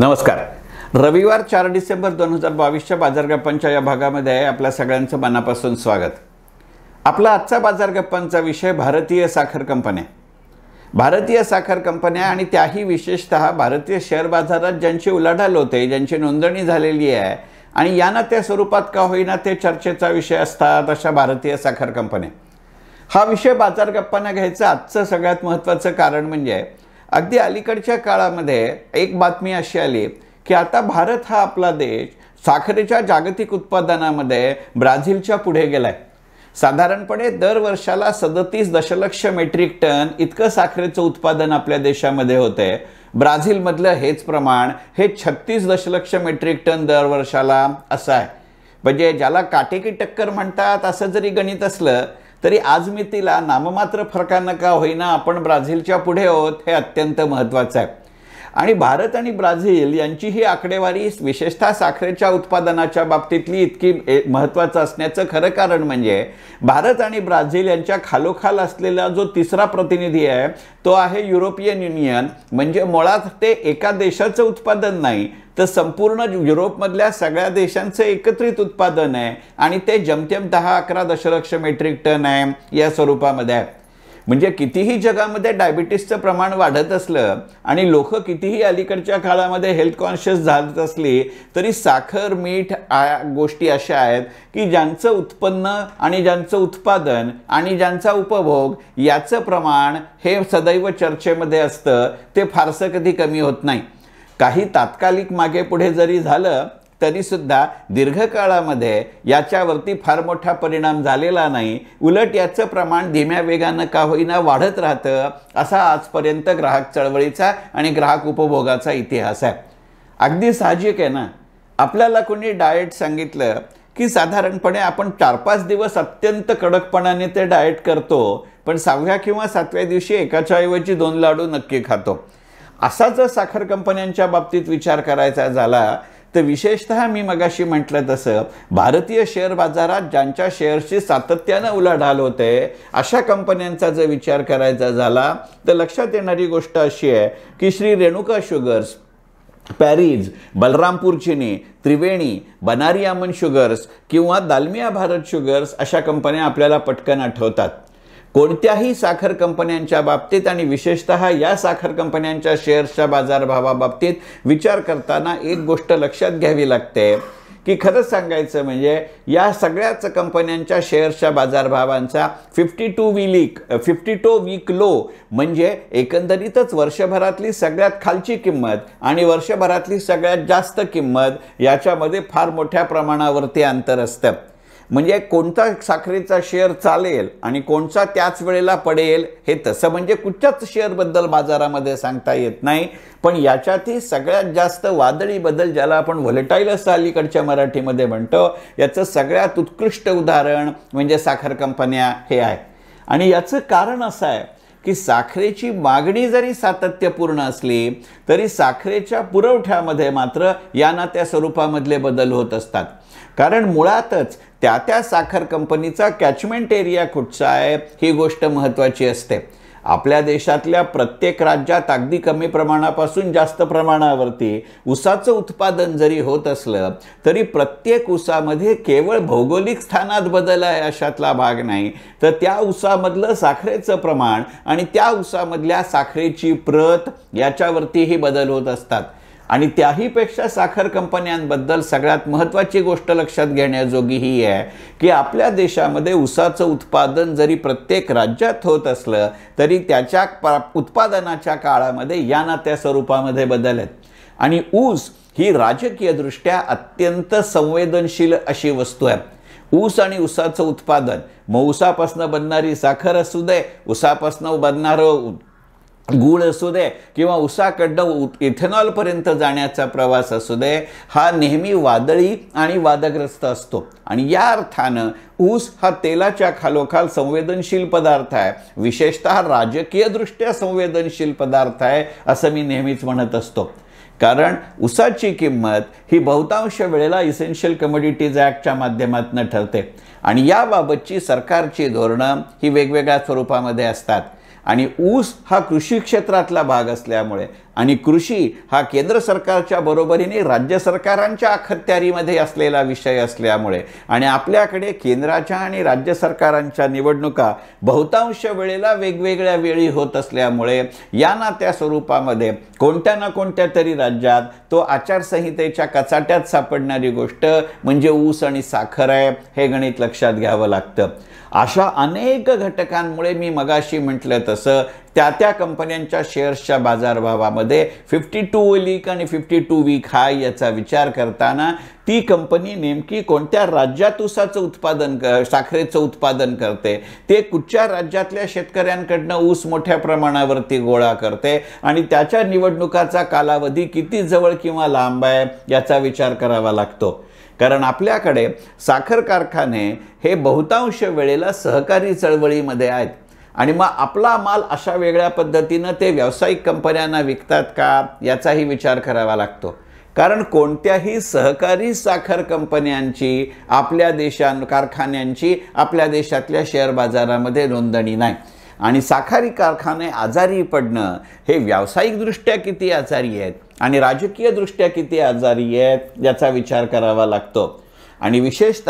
नमस्कार रविवार चार डिसेंबर दोन हजार बावीसच्या बाजार गप्पांच्या या भागामध्ये आपल्या सगळ्यांचं मनापासून स्वागत आपला आजचा बाजार गप्पांचा विषय भारतीय साखर कंपन्या भारतीय साखर कंपन्या आणि त्याही विशेषत भारतीय शेअर बाजारात ज्यांची उलाढाल होते ज्यांची नोंदणी झालेली आहे आणि यांना त्या स्वरूपात का होईना ते चर्चेचा विषय असतात अशा भारतीय साखर कंपन्या हा विषय बाजार गप्पांना घ्यायचं आजचं सगळ्यात महत्त्वाचं कारण म्हणजे अगदी अलीकडच्या काळामध्ये एक बातमी अशी आली की आता भारत हा आपला देश साखरेच्या जागतिक उत्पादनामध्ये ब्राझीलच्या पुढे गेलाय साधारणपणे दर वर्षाला सदतीस दशलक्ष मेट्रिक टन इतकं साखरेचं उत्पादन आपल्या देशामध्ये होते ब्राझीलमधलं हेच प्रमाण हे छत्तीस दशलक्ष मेट्रिक टन दर वर्षाला असं आहे म्हणजे ज्याला काटेकी टक्कर म्हणतात असं जरी गणित असलं तरी आज मी तिला नाममात्र फरकानं का होईना आपण ब्राझीलच्या पुढे आहोत हे अत्यंत महत्त्वाचं आहे आणि भारत आणि ब्राझील यांची ही आकडेवारी विशेषतः साखरेच्या उत्पादनाच्या बाबतीतली इतकी महत्त्वाचं असण्याचं खरं कारण म्हणजे भारत आणि ब्राझील यांच्या खालोखाल असलेला जो तिसरा प्रतिनिधी आहे तो आहे युरोपियन युनियन म्हणजे मुळात ते एका देशाचं उत्पादन नाही तर संपूर्ण युरोपमधल्या सगळ्या देशांचं एकत्रित उत्पादन आहे आणि ते जमतेम दहा अकरा दशलक्ष मेट्रिक टन आहे या स्वरूपामध्ये आहे म्हणजे कितीही जगामध्ये डायबिटीसचं प्रमाण वाढत असलं आणि लोक कितीही अलीकडच्या काळामध्ये हेल्थ कॉन्शियस झालत असली तरी साखर मीठ आ गोष्टी अशा आहेत की ज्यांचं उत्पन्न आणि ज्यांचं उत्पादन आणि ज्यांचा उपभोग याचं प्रमाण हे सदैव चर्चेमध्ये असतं ते फारसं कधी कमी होत नाही काही तात्कालिक मागे पुढे जरी झालं तरी सुद्धा दीर्घकाळामध्ये याच्यावरती फार मोठा परिणाम झालेला नाही उलट याचं प्रमाण धीम्या वेगानं का होईना वाढत राहतं असा आजपर्यंत ग्राहक चळवळीचा आणि ग्राहक उपभोगाचा इतिहास आहे अगदी साहजिक आहे ना आपल्याला कोणी डाएट सांगितलं की साधारणपणे आपण चार पाच दिवस अत्यंत कडकपणाने ते डाएट करतो पण सहाव्या किंवा सातव्या दिवशी एकाच्या ऐवजी दोन लाडू नक्की खातो असा जर साखर कंपन्यांच्या बाबतीत विचार करायचा झाला तर विशेषतः मी मगाशी म्हटलं तसं भारतीय शेअर बाजारात ज्यांच्या शेअर्सची सातत्यानं उलाढाल होते अशा कंपन्यांचा जर विचार करायचा झाला तर लक्षात येणारी गोष्ट अशी आहे की श्री रेणुका शुगर्स पॅरिज बलरामपूर चिनी त्रिवेणी बनारी आमन शुगर्स किंवा दालमिया भारत शुगर्स अशा कंपन्या आपल्याला पटकन आठवतात कोणत्याही साखर कंपन्यांच्या बाबतीत आणि विशेषत या साखर कंपन्यांच्या शेअर्सच्या बाजारभावाबाबतीत विचार करताना एक गोष्ट लक्षात घ्यावी लागते की खरंच सांगायचं म्हणजे या सगळ्याच कंपन्यांच्या शेअर्सच्या बाजारभावांचा fifty two week fifty two week low म्हणजे एकंदरीतच वर्षभरातली सगळ्यात खालची किंमत आणि वर्षभरातली सगळ्यात जास्त किंमत याच्यामध्ये फार मोठ्या प्रमाणावरती अंतर असतं म्हणजे कोणता साखरेचा शेअर चालेल आणि कोणता त्याच वेळेला पडेल हे तसं म्हणजे कुठच्याच शेअरबद्दल बाजारामध्ये सांगता येत नाही पण याच्यातही सगळ्यात जास्त वादळी बदल ज्याला आपण व्हलटाईल असं अलीकडच्या मराठीमध्ये म्हणतो याचं सगळ्यात उत्कृष्ट उदाहरण म्हणजे साखर कंपन्या हे आहे आणि याचं कारण असं आहे की साखरेची मागणी जरी सातत्यपूर्ण असली तरी साखरेच्या पुरवठ्यामध्ये मात्र या ना त्या स्वरूपामधले बदल होत असतात कारण मुळातच त्या त्या साखर कंपनीचा कॅचमेंट एरिया कुठचा आहे ही गोष्ट महत्त्वाची असते आपल्या देशातल्या प्रत्येक राज्यात अगदी कमी प्रमाणापासून जास्त प्रमाणावरती ऊसाचं उत्पादन जरी होत असलं तरी प्रत्येक ऊसामध्ये केवळ भौगोलिक स्थानात बदल आहे अशातला भाग नाही तर त्या ऊसामधलं साखरेचं प्रमाण आणि त्या ऊसामधल्या साखरेची प्रत याच्यावरतीही बदल होत असतात आणि त्याहीपेक्षा साखर कंपन्यांबद्दल सगळ्यात महत्त्वाची गोष्ट लक्षात घेण्याजोगी ही आहे की आपल्या देशामध्ये ऊसाचं उत्पादन जरी प्रत्येक राज्यात होत असलं तरी त्याच्या उत्पादनाच्या काळामध्ये या नात्या त्या स्वरूपामध्ये बदल आहेत आणि ऊस ही राजकीय दृष्ट्या अत्यंत संवेदनशील अशी वस्तू आहे ऊस आणि ऊसाचं उत्पादन मग ऊसापासनं बनणारी साखर असू दे ऊसापासनं बनणारं गुळ असू दे किंवा उसाकडनं इथेनॉलपर्यंत जाण्याचा प्रवास असू दे हा नेहमी वादळी आणि वादग्रस्त असतो आणि या अर्थानं ऊस हा तेलाच्या खालोखाल संवेदनशील पदार्थ आहे विशेषत राजकीयदृष्ट्या संवेदनशील पदार्थ आहे असं मी नेहमीच म्हणत असतो कारण उसाची किंमत ही बहुतांश वेळेला इसेन्शियल कमोडिटीज ॲक्टच्या माध्यमातून ठरते आणि याबाबतची सरकारची धोरणं ही वेगवेगळ्या स्वरूपामध्ये असतात आणि ऊस हा कृषी क्षेत्रातला भाग असल्यामुळे आणि कृषी हा केंद्र सरकारच्या बरोबरीने राज्य सरकारांच्या अखत्यारीमध्ये असलेला विषय असल्यामुळे आणि आपल्याकडे केंद्राच्या आणि राज्य सरकारांच्या निवडणुका बहुतांश वेळेला वेगवेगळ्या वेळी होत असल्यामुळे या ना त्या स्वरूपामध्ये कोणत्या ना कोणत्या तरी राज्यात तो आचारसंहितेच्या कचाट्यात सापडणारी गोष्ट म्हणजे ऊस आणि साखर आहे हे गणित लक्षात घ्यावं लागतं अशा अनेक घटकांमुळे मी मगाशी म्हटलं तसं त्या त्या कंपन्यांच्या शेअर्सच्या बाजारभावामध्ये फिफ्टी टू वीक आणि फिफ्टी टू वीक हाय याचा विचार करताना ती कंपनी नेमकी कोणत्या राज्यात ऊसाचं उत्पादन क साखरेचं उत्पादन करते ते कुठच्या राज्यातल्या शेतकऱ्यांकडनं ऊस मोठ्या प्रमाणावरती गोळा करते आणि त्याच्या निवडणुकाचा कालावधी किती जवळ किंवा लांब आहे याचा विचार करावा लागतो कारण आपल्याकडे साखर कारखाने हे बहुतांश वेळेला सहकारी चळवळीमध्ये आहेत आणि मग आपला माल अशा वेगळ्या पद्धतीनं ते व्यावसायिक कंपन्यांना विकतात का याचाही विचार करावा लागतो कारण कोणत्याही सहकारी साखर कंपन्यांची आपल्या देशां कारखान्यांची आपल्या देशातल्या शेअर बाजारामध्ये नोंदणी नाही आणि साखारी कारखाने आजारी पडणं हे व्यावसायिकदृष्ट्या किती आजारी आहेत आणि राजकीयदृष्ट्या किती आजारी आहेत याचा विचार करावा लागतो आणि विशेषत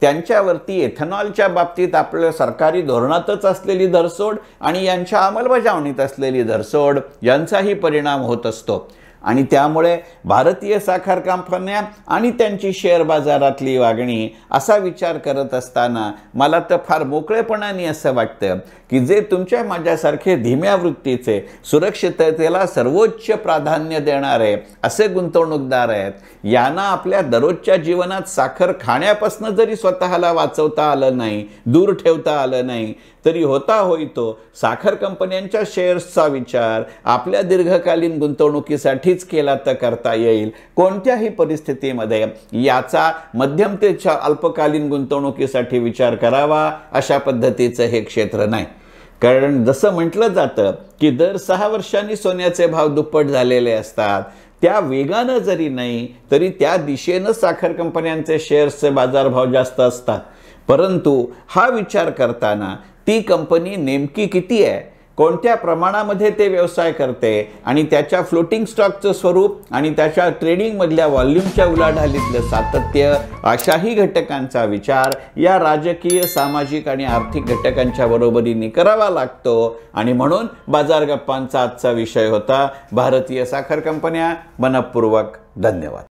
त्यांच्यावरती एथेनॉलच्या बाबतीत आपल्या सरकारी धोरणातच असलेली धरसोड आणि यांच्या अंमलबजावणीत असलेली धरसोड यांचाही परिणाम होत असतो आणि त्यामुळे भारतीय साखर कंपन्या आणि त्यांची शेअर बाजारातली वागणी असा विचार करत असताना मला तर फार मोकळेपणाने असं वाटतं की जे तुमच्या माझ्यासारखे धीम्या वृत्तीचे सुरक्षिततेला सर्वोच्च प्राधान्य देणारे असे गुंतवणूकदार आहेत यांना आपल्या दररोजच्या जीवनात साखर खाण्यापासून जरी स्वतःला वाचवता आलं नाही दूर ठेवता आलं नाही तरी होता होईतो साखर कंपन्यांच्या शेअर्सचा विचार आपल्या दीर्घकालीन गुंतवणुकीसाठी केला तर करता येईल कोणत्याही परिस्थितीमध्ये याचा मध्यम ते अल्पकालीन गुंतवणुकीसाठी विचार करावा अशा पद्धतीचं हे क्षेत्र नाही कारण जसं म्हटलं जातं की दर सहा वर्षांनी सोन्याचे भाव दुप्पट झालेले असतात त्या वेगानं जरी नाही तरी त्या दिशेनं साखर कंपन्यांचे शेअर्सचे बाजारभाव जास्त असतात परंतु हा विचार करताना ती कंपनी नेमकी किती आहे कोणत्या प्रमाणामध्ये ते व्यवसाय करते आणि त्याच्या फ्लोटिंग स्टॉकचं स्वरूप आणि त्याच्या ट्रेडिंगमधल्या व्हॉल्यूमच्या उलाढालीतलं सातत्य अशाही घटकांचा विचार या राजकीय सामाजिक आणि आर्थिक घटकांच्या बरोबरीने करावा लागतो आणि म्हणून बाजार गप्पांचा आजचा विषय होता भारतीय साखर कंपन्या मनपूर्वक धन्यवाद